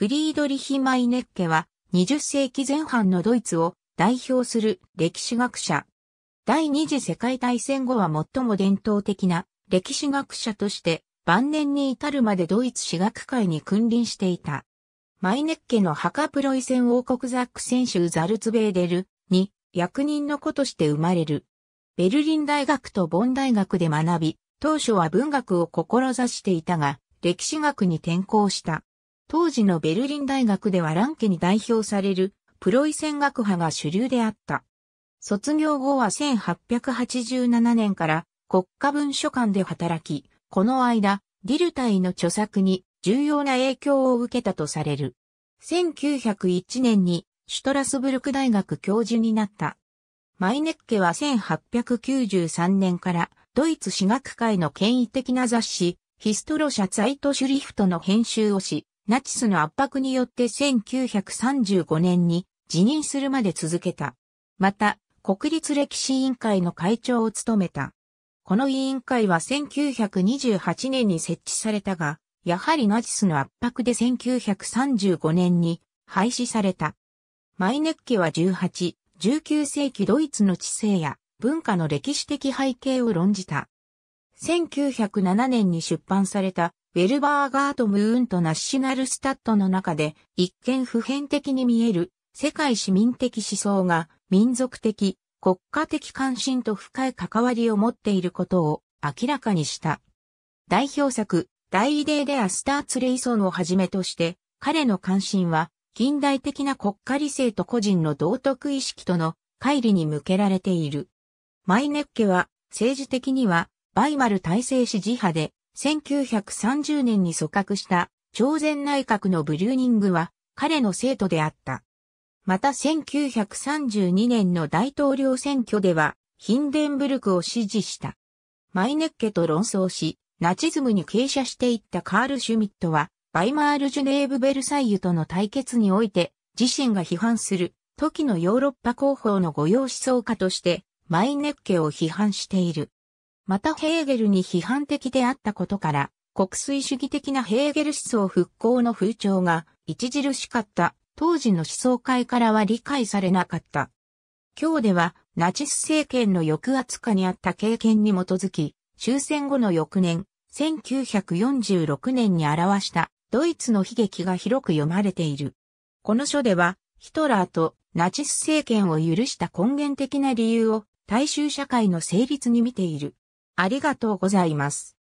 フリードリヒ・マイネッケは20世紀前半のドイツを代表する歴史学者。第二次世界大戦後は最も伝統的な歴史学者として晩年に至るまでドイツ史学界に君臨していた。マイネッケの墓プロイセン王国ザック選手ザルツベーデルに役人の子として生まれる。ベルリン大学とボン大学で学び、当初は文学を志していたが、歴史学に転校した。当時のベルリン大学ではランケに代表されるプロイセン学派が主流であった。卒業後は1887年から国家文書館で働き、この間、ディルタイの著作に重要な影響を受けたとされる。1901年にシュトラスブルク大学教授になった。マイネッケは1893年からドイツ史学界の権威的な雑誌ヒストロシャツアイトシュリフトの編集をし、ナチスの圧迫によって1935年に辞任するまで続けた。また、国立歴史委員会の会長を務めた。この委員会は1928年に設置されたが、やはりナチスの圧迫で1935年に廃止された。マイネッケは18、19世紀ドイツの知性や文化の歴史的背景を論じた。1907年に出版されたウェルバーガートムーンとナッシナルスタッドの中で一見普遍的に見える世界市民的思想が民族的、国家的関心と深い関わりを持っていることを明らかにした。代表作、大イデーデアスターツレイソンをはじめとして、彼の関心は近代的な国家理性と個人の道徳意識との乖離に向けられている。マイネッケは政治的にはバイマル体制支持派で1930年に組閣した朝鮮内閣のブリューニングは彼の生徒であった。また1932年の大統領選挙ではヒンデンブルクを支持した。マイネッケと論争し、ナチズムに傾斜していったカール・シュミットは、バイマール・ジュネーブ・ベルサイユとの対決において、自身が批判する、時のヨーロッパ広報の御用思想家として、マイネッケを批判している。またヘーゲルに批判的であったことから、国粋主義的なヘーゲル思想復興の風潮が著しかった当時の思想界からは理解されなかった。今日ではナチス政権の抑圧下にあった経験に基づき、終戦後の翌年、1946年に表したドイツの悲劇が広く読まれている。この書では、ヒトラーとナチス政権を許した根源的な理由を大衆社会の成立に見ている。ありがとうございます。